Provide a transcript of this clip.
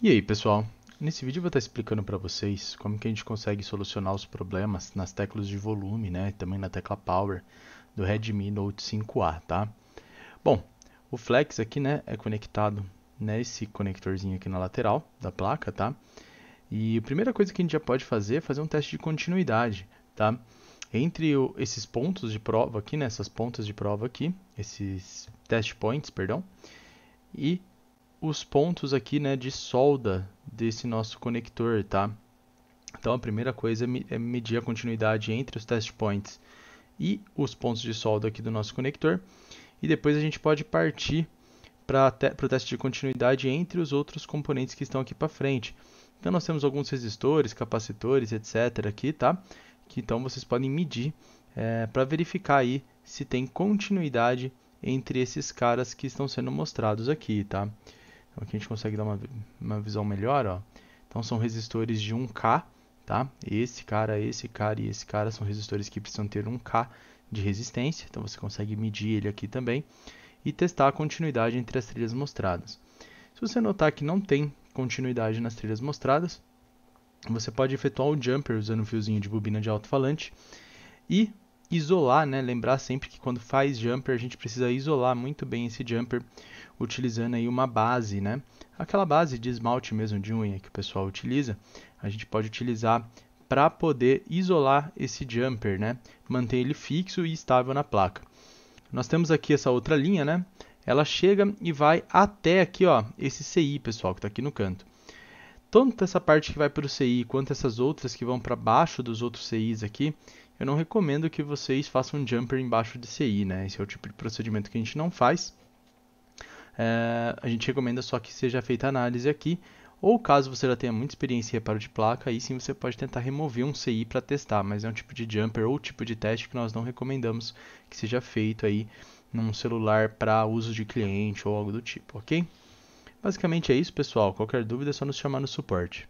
E aí pessoal, nesse vídeo eu vou estar explicando para vocês como que a gente consegue solucionar os problemas nas teclas de volume, né, também na tecla Power do Redmi Note 5A, tá? Bom, o flex aqui, né, é conectado nesse conectorzinho aqui na lateral da placa, tá? E a primeira coisa que a gente já pode fazer é fazer um teste de continuidade, tá? Entre o, esses pontos de prova aqui, né, essas pontas de prova aqui, esses test points, perdão, e os pontos aqui né, de solda desse nosso conector, tá? Então a primeira coisa é, é medir a continuidade entre os test points e os pontos de solda aqui do nosso conector. E depois a gente pode partir para te o teste de continuidade entre os outros componentes que estão aqui para frente. Então nós temos alguns resistores, capacitores, etc. aqui, tá? Que então vocês podem medir é, para verificar aí se tem continuidade entre esses caras que estão sendo mostrados aqui, tá? Aqui a gente consegue dar uma, uma visão melhor, ó. Então são resistores de 1K, tá? Esse cara, esse cara e esse cara são resistores que precisam ter 1K de resistência. Então você consegue medir ele aqui também e testar a continuidade entre as trilhas mostradas. Se você notar que não tem continuidade nas trilhas mostradas, você pode efetuar o jumper usando o um fiozinho de bobina de alto-falante e isolar, né? Lembrar sempre que quando faz jumper, a gente precisa isolar muito bem esse jumper utilizando aí uma base, né? Aquela base de esmalte mesmo de unha que o pessoal utiliza, a gente pode utilizar para poder isolar esse jumper, né? Manter ele fixo e estável na placa. Nós temos aqui essa outra linha, né? Ela chega e vai até aqui, ó, esse CI, pessoal, que está aqui no canto tanto essa parte que vai para o CI quanto essas outras que vão para baixo dos outros CIs aqui, eu não recomendo que vocês façam um jumper embaixo de CI, né? Esse é o tipo de procedimento que a gente não faz. É, a gente recomenda só que seja feita a análise aqui, ou caso você já tenha muita experiência em reparo de placa, aí sim você pode tentar remover um CI para testar, mas é um tipo de jumper ou tipo de teste que nós não recomendamos que seja feito aí num celular para uso de cliente ou algo do tipo, ok? Basicamente é isso, pessoal. Qualquer dúvida é só nos chamar no suporte.